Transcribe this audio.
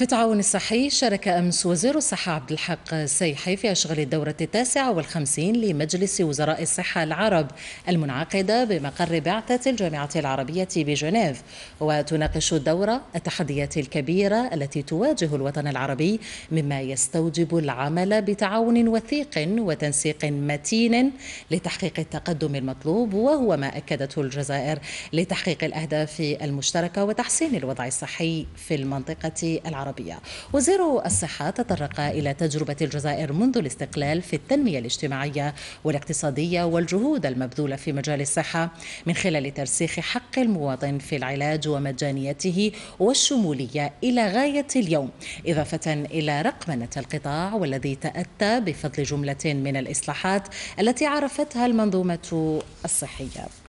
في التعاون الصحي شارك أمس وزير الصحة عبد الحق السيحي في أشغال الدورة التاسعة والخمسين لمجلس وزراء الصحة العرب المنعقدة بمقر بعثة الجامعة العربية بجنيف وتناقش الدورة التحديات الكبيرة التي تواجه الوطن العربي مما يستوجب العمل بتعاون وثيق وتنسيق متين لتحقيق التقدم المطلوب وهو ما أكدته الجزائر لتحقيق الأهداف المشتركة وتحسين الوضع الصحي في المنطقة العربية العربية وزير الصحة تطرق إلى تجربة الجزائر منذ الاستقلال في التنمية الاجتماعية والاقتصادية والجهود المبذولة في مجال الصحة من خلال ترسيخ حق المواطن في العلاج ومجانيته والشمولية إلى غاية اليوم إضافة إلى رقمنة القطاع والذي تأتى بفضل جملة من الإصلاحات التي عرفتها المنظومة الصحية